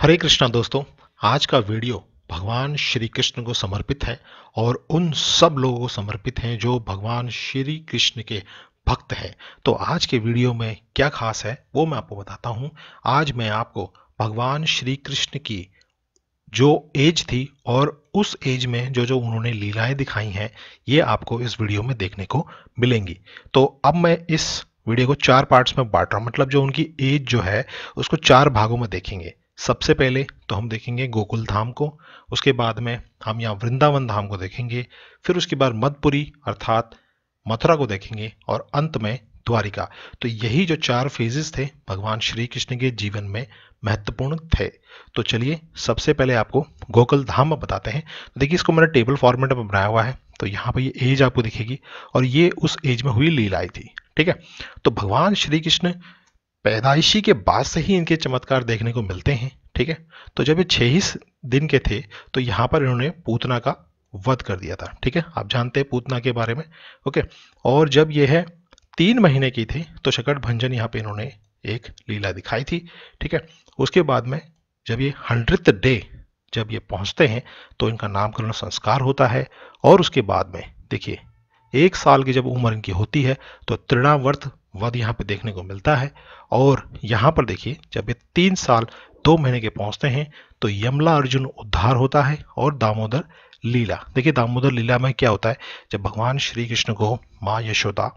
हरे कृष्णा दोस्तों आज का वीडियो भगवान श्री कृष्ण को समर्पित है और उन सब लोगों को समर्पित हैं जो भगवान श्री कृष्ण के भक्त हैं तो आज के वीडियो में क्या खास है वो मैं आपको बताता हूँ आज मैं आपको भगवान श्री कृष्ण की जो एज थी और उस एज में जो जो उन्होंने लीलाएं दिखाई हैं ये आपको इस वीडियो में देखने को मिलेंगी तो अब मैं इस वीडियो को चार पार्ट्स में बांट रहा हूँ मतलब जो उनकी एज जो है उसको चार भागों में देखेंगे सबसे पहले तो हम देखेंगे गोकुल धाम को उसके बाद में हम यहाँ वृंदावन धाम को देखेंगे फिर उसके बाद मधपुरी अर्थात मथुरा को देखेंगे और अंत में द्वारिका तो यही जो चार फेजेस थे भगवान श्री कृष्ण के जीवन में महत्वपूर्ण थे तो चलिए सबसे पहले आपको गोकुल धाम बताते हैं तो देखिए इसको मैंने टेबल फॉर्मेट में बनाया हुआ है तो यहाँ पर ये एज आपको दिखेगी और ये उस एज में हुई लीलाई थी ठीक है तो भगवान श्री कृष्ण पैदाइशी के बाद से ही इनके चमत्कार देखने को मिलते हैं ठीक है तो जब ये छह ही दिन के थे तो यहाँ पर इन्होंने पूतना का वध कर दिया था ठीक है आप जानते हैं पूतना के बारे में ओके और जब ये है तीन महीने की थी तो शकट भंजन यहाँ पे इन्होंने एक लीला दिखाई थी ठीक है उसके बाद में जब ये हंड्रेड डे जब ये पहुँचते हैं तो इनका नामकरण संस्कार होता है और उसके बाद में देखिए एक साल की जब उम्र इनकी होती है तो तृणावर्त वध यहाँ पे देखने को मिलता है और यहाँ पर देखिए जब ये तीन साल दो महीने के पहुँचते हैं तो यमला अर्जुन उद्धार होता है और दामोदर लीला देखिए दामोदर लीला में क्या होता है जब भगवान श्री कृष्ण को माँ यशोदा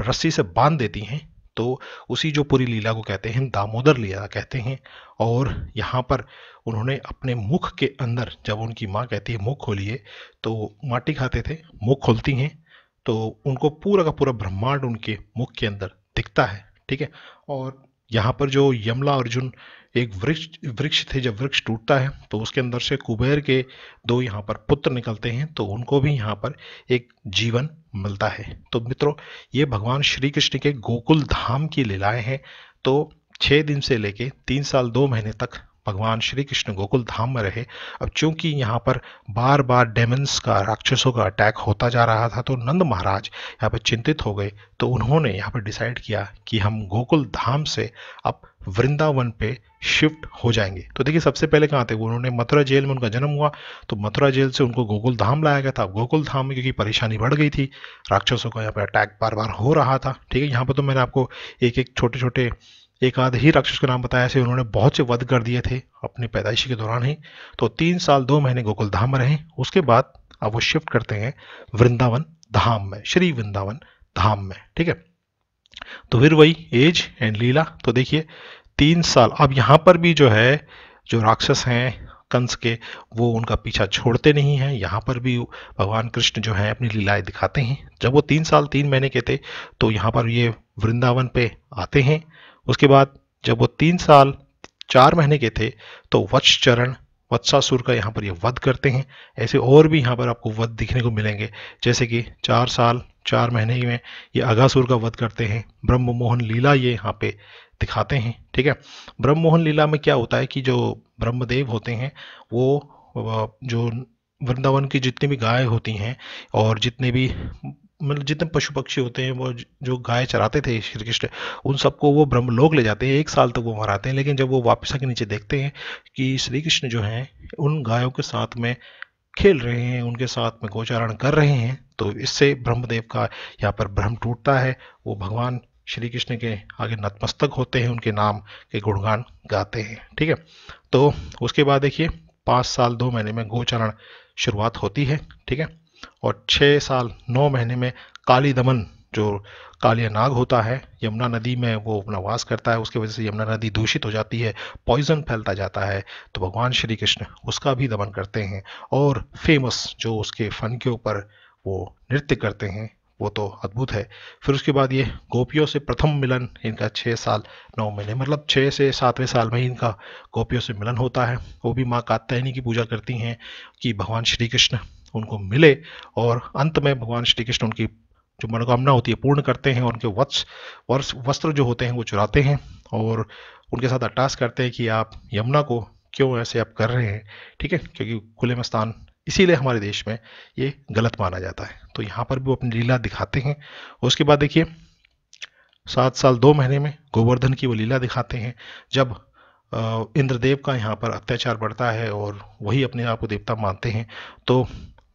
रस्सी से बांध देती हैं तो उसी जो पूरी लीला को कहते हैं दामोदर लीला कहते हैं और यहाँ पर उन्होंने अपने मुख के अंदर जब उनकी माँ कहती है मुख खोलिए तो माटी खाते थे मुख खोलती हैं तो उनको पूरा का पूरा ब्रह्मांड उनके मुख के अंदर दिखता है ठीक है और यहाँ पर जो यमला अर्जुन एक वृक्ष वृक्ष थे जब वृक्ष टूटता है तो उसके अंदर से कुबेर के दो यहाँ पर पुत्र निकलते हैं तो उनको भी यहाँ पर एक जीवन मिलता है तो मित्रों ये भगवान श्री कृष्ण के गोकुल धाम की लीलाएं हैं तो छः दिन से लेके तीन साल दो महीने तक भगवान श्री कृष्ण गोकुल धाम में रहे अब चूंकि यहाँ पर बार बार डेमन्स का राक्षसों का अटैक होता जा रहा था तो नंद महाराज यहाँ पर चिंतित हो गए तो उन्होंने यहाँ पर डिसाइड किया कि हम गोकुल धाम से अब वृंदावन पे शिफ्ट हो जाएंगे तो देखिए सबसे पहले कहाँ थे उन्होंने मथुरा जेल में उनका जन्म हुआ तो मथुरा जेल से उनको गोकुल धाम लाया गया था गोकुल धाम में क्योंकि परेशानी बढ़ गई थी राक्षसों का यहाँ पर अटैक बार बार हो रहा था ठीक है यहाँ पर तो मैंने आपको एक एक छोटे छोटे एक आध ही राक्षस का नाम बताया से उन्होंने बहुत से वध कर दिए थे अपनी पैदाइशी के दौरान ही तो तीन साल दो महीने गोकुल धाम में रहे उसके बाद अब वो शिफ्ट करते हैं वृंदावन धाम में श्री वृंदावन धाम में ठीक है तो फिर वही एज एंड लीला तो देखिए तीन साल अब यहाँ पर भी जो है जो राक्षस हैं कंस के वो उनका पीछा छोड़ते नहीं हैं यहाँ पर भी भगवान कृष्ण जो है अपनी लीलाएं दिखाते हैं जब वो तीन साल तीन महीने के थे तो यहाँ पर ये वृंदावन पे आते हैं उसके बाद जब वो तीन साल चार महीने के थे तो वत्स चरण वत्सासुर का यहाँ पर ये यह वध करते हैं ऐसे और भी यहाँ पर आपको वध दिखने को मिलेंगे जैसे कि चार साल चार महीने में ये अगासुर का वध करते हैं ब्रह्म मोहन लीला ये यहाँ पे दिखाते हैं ठीक है ब्रह्म मोहन लीला में क्या होता है कि जो ब्रह्मदेव होते हैं वो जो वृंदावन की जितनी भी गाय होती हैं और जितने भी मतलब जितने पशु पक्षी होते हैं वो जो गाय चराते थे श्री कृष्ण उन सबको वो ब्रह्म लोग ले जाते हैं एक साल तक तो वो मराते हैं लेकिन जब वो वापस आके नीचे देखते हैं कि श्री कृष्ण जो हैं उन गायों के साथ में खेल रहे हैं उनके साथ में गोचारण कर रहे हैं तो इससे ब्रह्मदेव का यहाँ पर भ्रम टूटता है वो भगवान श्री कृष्ण के आगे नतमस्तक होते हैं उनके नाम के गुणगान गाते हैं ठीक है तो उसके बाद देखिए पाँच साल दो महीने में गोचारण शुरुआत होती है ठीक है और छः साल नौ महीने में काली दमन जो कालिया नाग होता है यमुना नदी में वो अपना वास करता है उसकी वजह से यमुना नदी दूषित हो जाती है पॉइजन फैलता जाता है तो भगवान श्री कृष्ण उसका भी दमन करते हैं और फेमस जो उसके फन के ऊपर वो नृत्य करते हैं वो तो अद्भुत है फिर उसके बाद ये गोपियों से प्रथम मिलन इनका छः साल नौ महीने मतलब छः से सातवें साल में ही इनका गोपियों से मिलन होता है वो भी माँ कात्यायनी की पूजा करती हैं कि भगवान श्री कृष्ण उनको मिले और अंत में भगवान श्री कृष्ण उनकी जो मनोकामना होती है पूर्ण करते हैं और उनके वत्स वर्ष वस्त्र जो होते हैं वो चुराते हैं और उनके साथ अट्टास करते हैं कि आप यमुना को क्यों ऐसे आप कर रहे हैं ठीक है क्योंकि खुले में स्थान इसीलिए हमारे देश में ये गलत माना जाता है तो यहाँ पर भी वो अपनी लीला दिखाते हैं उसके बाद देखिए सात साल दो महीने में गोवर्धन की वो लीला दिखाते हैं जब इंद्रदेव का यहाँ पर अत्याचार बढ़ता है और वही अपने आप को देवता मानते हैं तो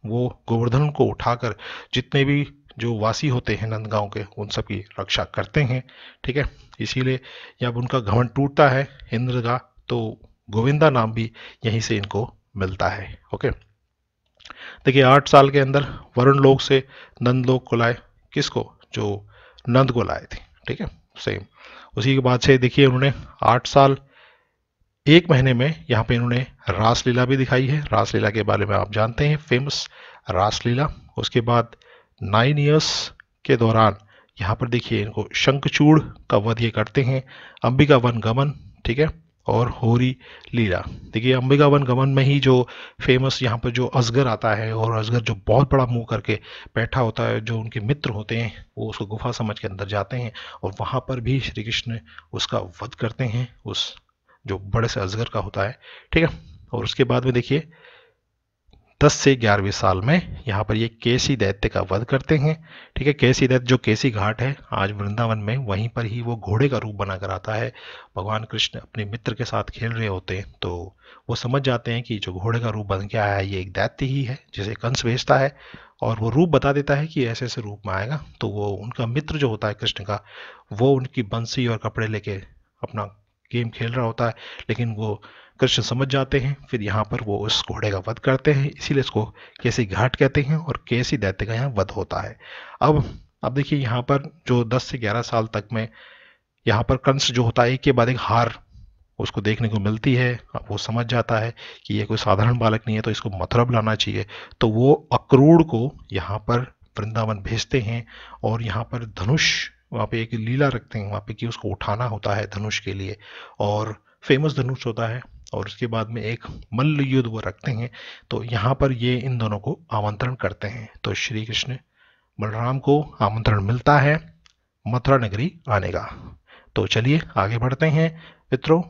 वो गोवर्धन को उठाकर जितने भी जो वासी होते हैं नंदगांव के उन सब की रक्षा करते हैं ठीक है इसीलिए जब उनका घमन टूटता है इंद्र का तो गोविंदा नाम भी यहीं से इनको मिलता है ओके देखिए आठ साल के अंदर वरुण लोग से नंद लोग को लाए किसको जो नंद को लाए थे ठीक है सेम उसी के बाद से देखिए उन्होंने आठ साल एक महीने में यहाँ पे इन्होंने रासलीला भी दिखाई है रासलीला के बारे में आप जानते हैं फेमस रासलीला उसके बाद नाइन ईयर्स के दौरान यहाँ पर देखिए इनको शंखचूड़ का वध ये करते हैं अंबिका वन गमन ठीक है और होरी लीला देखिए अंबिका वन गमन में ही जो फेमस यहाँ पर जो असगर आता है और असगर जो बहुत बड़ा मुंह करके बैठा होता है जो उनके मित्र होते हैं वो उसको गुफा समझ के अंदर जाते हैं और वहाँ पर भी श्री कृष्ण उसका वध करते हैं उस जो बड़े से अजगर का होता है ठीक है और उसके बाद में देखिए 10 से 11वें साल में यहाँ पर ये केसी दैत्य का वध करते हैं ठीक है केसी दैत्य जो केसी घाट है आज वृंदावन में वहीं पर ही वो घोड़े का रूप बनाकर आता है भगवान कृष्ण अपने मित्र के साथ खेल रहे होते हैं तो वो समझ जाते हैं कि जो घोड़े का रूप बन के आया है ये एक दैत्य ही है जिसे कंस भेजता है और वो रूप बता देता है कि ऐसे ऐसे रूप में आएगा तो वो उनका मित्र जो होता है कृष्ण का वो उनकी बंसी और कपड़े लेके अपना गेम खेल रहा होता है लेकिन वो कृष्ण समझ जाते हैं फिर यहाँ पर वो उस घोड़े का वध करते हैं इसीलिए इसको कैसी घाट कहते हैं और कैसी दैत्य का यहाँ वध होता है अब अब देखिए यहाँ पर जो 10 से 11 साल तक में यहाँ पर कंस जो होता है एक के बाद एक हार उसको देखने को मिलती है अब वो समझ जाता है कि ये कोई साधारण बालक नहीं है तो इसको मथुरा बुलाना चाहिए तो वो अक्रूर को यहाँ पर वृंदावन भेजते हैं और यहाँ पर धनुष वहाँ पे एक लीला रखते हैं वहाँ पे कि उसको उठाना होता है धनुष के लिए और फेमस धनुष होता है और उसके बाद में एक मल्ल युद्ध वो रखते हैं तो यहाँ पर ये इन दोनों को आमंत्रण करते हैं तो श्री कृष्ण बलराम को आमंत्रण मिलता है मथुरा नगरी आने का तो चलिए आगे बढ़ते हैं मित्रों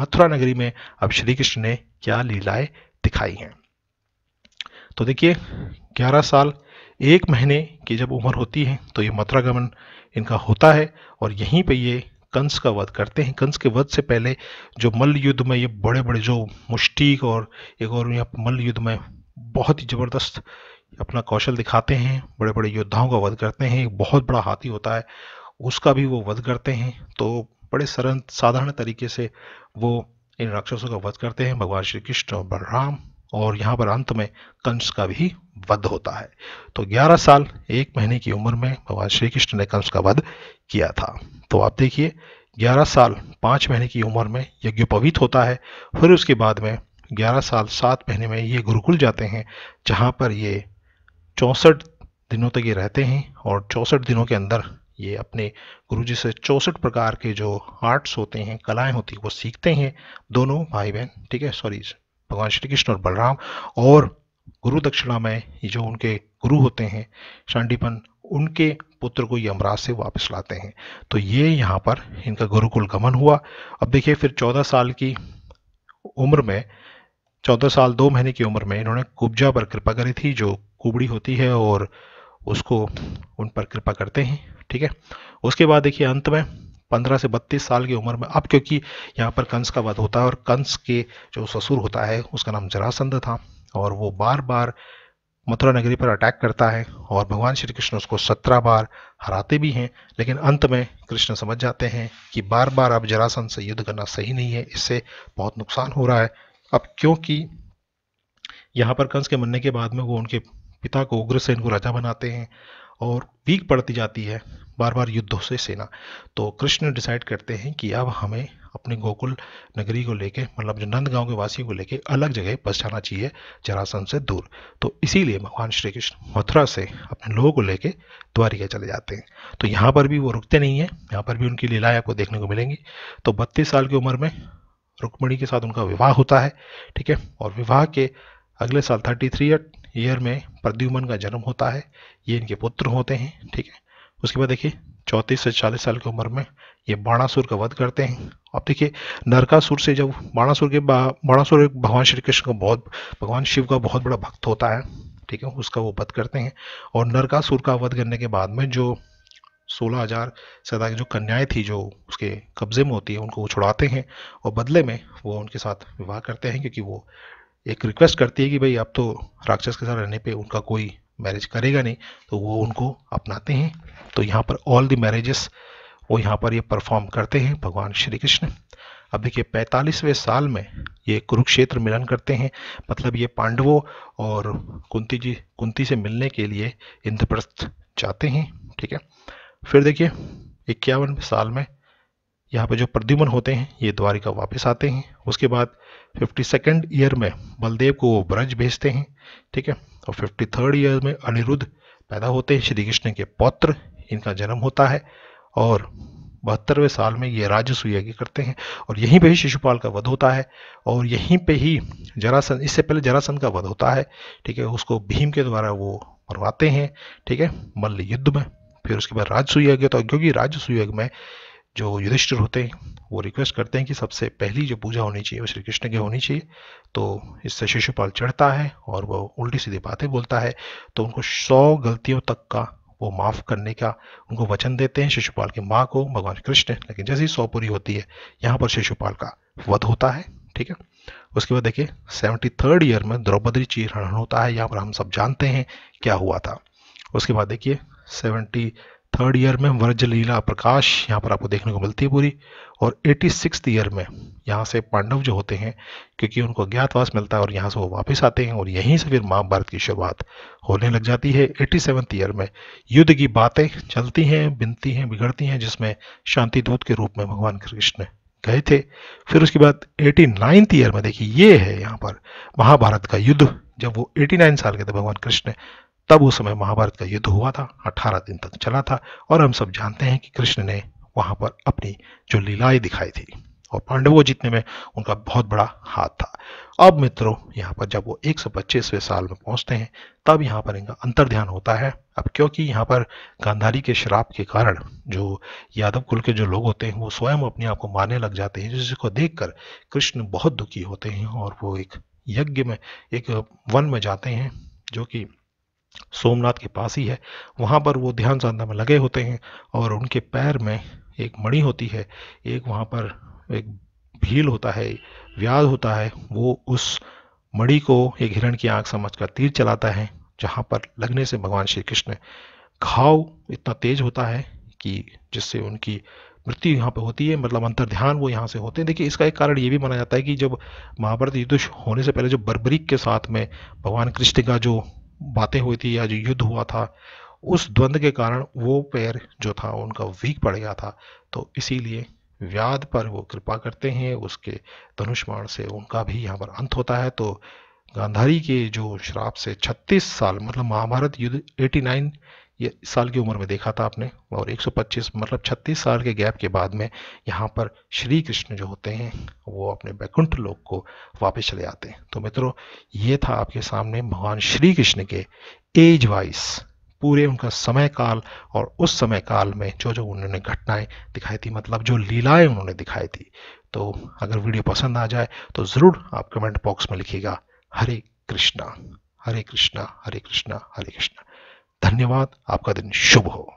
मथुरा नगरी में अब श्री कृष्ण ने क्या लीलाएं दिखाई हैं तो देखिए 11 साल एक महीने की जब उम्र होती है तो ये मथुरा गमन इनका होता है और यहीं पे ये कंस का वध करते हैं कंस के वध से पहले जो मल्ल युद्ध में ये बड़े बड़े जो मुष्टिक और एक और यहाँ मल्ल युद्ध में बहुत ही ज़बरदस्त अपना कौशल दिखाते हैं बड़े बड़े योद्धाओं का वध करते हैं एक बहुत बड़ा हाथी होता है उसका भी वो वध करते हैं तो बड़े सरल साधारण तरीके से वो इन राक्षसों का वध करते हैं भगवान श्री कृष्ण और बलराम और यहाँ पर अंत में कंस का भी वध होता है तो 11 साल एक महीने की उम्र में भगवान श्री कृष्ण ने कंस का वध किया था तो आप देखिए 11 साल पाँच महीने की उम्र में यज्ञोपवीत होता है फिर उसके बाद में 11 साल सात महीने में ये गुरुकुल जाते हैं जहाँ पर ये चौंसठ दिनों तक ये रहते हैं और चौंसठ दिनों के अंदर ये अपने गुरुजी से चौंसठ प्रकार के जो आर्ट्स होते हैं कलाएं होती हैं वो सीखते हैं दोनों भाई बहन ठीक है सॉरी भगवान श्री कृष्ण और बलराम और गुरु दक्षिणामय जो उनके गुरु होते हैं शांडीपन उनके पुत्र को यमराज से वापस लाते हैं तो ये यहाँ पर इनका गुरुकुल गमन हुआ अब देखिए फिर चौदह साल की उम्र में चौदह साल दो महीने की उम्र में इन्होंने कुब्जा पर कृपा करी थी जो कुबड़ी होती है और उसको उन पर कृपा करते हैं ठीक है उसके बाद देखिए अंत में पंद्रह से बत्तीस साल की उम्र में अब क्योंकि यहाँ पर कंस का वध होता है और कंस के जो ससुर होता है उसका नाम जरासंध था और वो बार बार मथुरा नगरी पर अटैक करता है और भगवान श्री कृष्ण उसको सत्रह बार हराते भी हैं लेकिन अंत में कृष्ण समझ जाते हैं कि बार बार अब जरासन से युद्ध करना सही नहीं है इससे बहुत नुकसान हो रहा है अब क्योंकि यहाँ पर कंस के मरने के बाद में वो उनके पिता को उग्रसेन को राजा बनाते हैं और वीक पड़ती जाती है बार बार युद्धों से सेना तो कृष्ण डिसाइड करते हैं कि अब हमें अपने गोकुल नगरी को लेके मतलब जो नंद गांव के वासियों को लेके अलग जगह बस जाना चाहिए जरासन से दूर तो इसीलिए भगवान श्री कृष्ण मथुरा से अपने लोगों को लेके द्वारिका चले जाते हैं तो यहाँ पर भी वो रुकते नहीं हैं यहाँ पर भी उनकी लीलाएँ आपको देखने को मिलेंगी तो बत्तीस साल की उम्र में रुक्मणी के साथ उनका विवाह होता है ठीक है और विवाह के अगले साल थर्टी थ्री ईयर में प्रद्युमन का जन्म होता है ये इनके पुत्र होते हैं ठीक है उसके बाद देखिए चौंतीस से चालीस साल की उम्र में ये बाणासुर का वध करते हैं अब देखिए नरकासुर से जब बाणासुर के बाणासुर एक भगवान श्री कृष्ण का बहुत भगवान शिव का बहुत बड़ा भक्त होता है ठीक है उसका वो वध करते हैं और नरकासुर का वध करने के बाद में जो सोलह हजार से ज्यादा जो कन्याएं थी जो उसके कब्जे में होती है उनको वो छुड़ाते हैं और बदले में वो उनके साथ विवाह करते हैं क्योंकि वो एक रिक्वेस्ट करती है कि भाई आप तो राक्षस के साथ रहने पे उनका कोई मैरिज करेगा नहीं तो वो उनको अपनाते हैं तो यहाँ पर ऑल द मैरिजेस वो यहाँ पर ये परफॉर्म करते हैं भगवान श्री कृष्ण अब देखिए पैंतालीसवें साल में ये कुरुक्षेत्र मिलन करते हैं मतलब ये पांडवों और कुंती जी कुंती से मिलने के लिए इंद्रप्रस्थ जाते हैं ठीक है फिर देखिए इक्यावन साल में यहाँ पर जो प्रद्युमन होते हैं ये द्वारिका वापस आते हैं उसके बाद फिफ्टी सेकेंड ईयर में बलदेव को वो ब्रज भेजते हैं ठीक है और फिफ्टी थर्ड ईयर में अनिरुद्ध पैदा होते हैं श्री कृष्ण के पौत्र इनका जन्म होता है और बहत्तरवें साल में ये राजस्व यज्ञ करते हैं और यहीं पे ही शिशुपाल का वध होता है और यहीं पे ही जरासन इससे पहले जरासन का वध होता है ठीक है उसको भीम के द्वारा वो मरवाते हैं ठीक है मल्ल युद्ध में फिर उसके बाद राजस्व यज्ञ तो क्योंकि राजस्व यज्ञ में जो युधिष्ठिर होते हैं वो रिक्वेस्ट करते हैं कि सबसे पहली जो पूजा होनी चाहिए वो श्री कृष्ण की होनी चाहिए तो इससे शिशुपाल चढ़ता है और वो उल्टी सीधी बातें बोलता है तो उनको सौ गलतियों तक का वो माफ़ करने का उनको वचन देते हैं शिशुपाल की माँ को भगवान कृष्ण लेकिन जैसे ही सौ पूरी होती है यहाँ पर शिशुपाल का वध होता है ठीक है उसके बाद देखिए सेवेंटी थर्ड ईयर में द्रौपदी चीरहरण होता है यहाँ पर हम सब जानते हैं क्या हुआ था उसके बाद देखिए सेवेंटी थर्ड ईयर में व्रज लीला प्रकाश यहाँ पर आपको देखने को मिलती है पूरी और एटी सिक्स ईयर में यहाँ से पांडव जो होते हैं क्योंकि उनको अज्ञातवास मिलता है और यहाँ से वो वापस आते हैं और यहीं से फिर महाभारत की शुरुआत होने लग जाती है एटी सेवन्थ ईयर में युद्ध की बातें चलती हैं बिनती हैं बिगड़ती हैं जिसमें शांति दूत के रूप में भगवान कृष्ण गए थे फिर उसके बाद एटी नाइन्थ ईयर में देखिए ये है यहाँ पर महाभारत का युद्ध जब वो नाइन साल के थे भगवान कृष्ण तब उस समय महाभारत का युद्ध हुआ था अठारह दिन तक चला था और हम सब जानते हैं कि कृष्ण ने वहां पर अपनी जो लीलाएं दिखाई थी और पांडवों जीतने में उनका बहुत बड़ा हाथ था अब मित्रों यहाँ पर जब वो एक साल में पहुंचते हैं तब यहाँ पर इनका अंतर ध्यान होता है अब क्योंकि यहाँ पर गांधारी के शराब के कारण जो यादव कुल के जो लोग होते हैं वो स्वयं अपने आप को मारने लग जाते हैं जिसको कर कृष्ण बहुत दुखी होते हैं और वो एक यज्ञ में एक वन में जाते हैं जो कि सोमनाथ के पास ही है वहाँ पर वो ध्यान साधना में लगे होते हैं और उनके पैर में एक मणि होती है एक वहाँ पर एक भील होता है व्याध होता है वो उस मणि को एक हिरण की आंख समझकर तीर चलाता है जहाँ पर लगने से भगवान श्री कृष्ण घाव इतना तेज होता है कि जिससे उनकी मृत्यु यहाँ पर होती है मतलब अंतर ध्यान वो यहाँ से होते हैं देखिए इसका एक कारण ये भी माना जाता है कि जब महाभारत युद्ध होने से पहले जो बर्बरीक के साथ में भगवान कृष्ण का जो बातें हुई थी या जो युद्ध हुआ था उस द्वंद्व के कारण वो पैर जो था उनका वीक पड़ गया था तो इसीलिए व्याध पर वो कृपा करते हैं उसके धनुष्माण से उनका भी यहाँ पर अंत होता है तो गांधारी के जो श्राप से 36 साल मतलब महाभारत युद्ध 89 ये साल की उम्र में देखा था आपने और 125 मतलब 36 साल के गैप के बाद में यहाँ पर श्री कृष्ण जो होते हैं वो अपने बैकुंठ लोक को वापस चले आते हैं तो मित्रों ये था आपके सामने भगवान श्री कृष्ण के एज वाइज पूरे उनका समय काल और उस समय काल में जो जो उन्होंने घटनाएं दिखाई थी मतलब जो लीलाएं उन्होंने दिखाई थी तो अगर वीडियो पसंद आ जाए तो ज़रूर आप कमेंट बॉक्स में लिखिएगा हरे कृष्णा हरे कृष्णा हरे कृष्णा हरे कृष्णा धन्यवाद आपका दिन शुभ हो